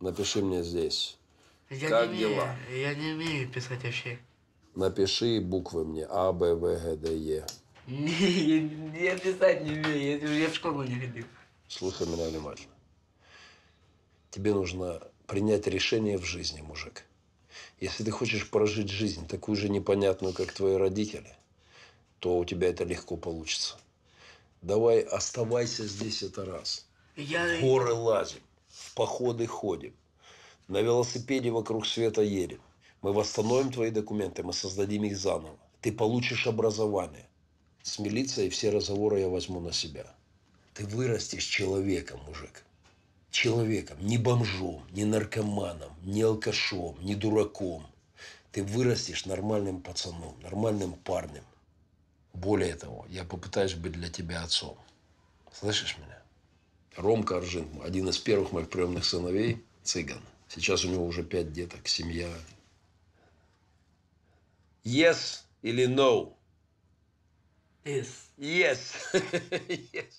Напиши мне здесь. Я как не умею, дела? Я не умею писать вообще. Напиши буквы мне. А, Б, В, Г, Д, Е. Не, я писать не умею. Я, в школу не ходил. Слушай меня внимательно. Тебе нужно принять решение в жизни, мужик. Если ты хочешь прожить жизнь, такую же непонятную, как твои родители, то у тебя это легко получится. Давай оставайся здесь это раз. Я... В горы лазим походы ходим, на велосипеде вокруг света едем. Мы восстановим твои документы, мы создадим их заново. Ты получишь образование. С милицией все разговоры я возьму на себя. Ты вырастешь человеком, мужик. Человеком, не бомжом, не наркоманом, не алкашом, не дураком. Ты вырастешь нормальным пацаном, нормальным парнем. Более того, я попытаюсь быть для тебя отцом. Слышишь меня? Ромка Аржин, один из первых моих приемных сыновей, цыган. Сейчас у него уже пять деток, семья. Yes или no? Yes. Yes. yes.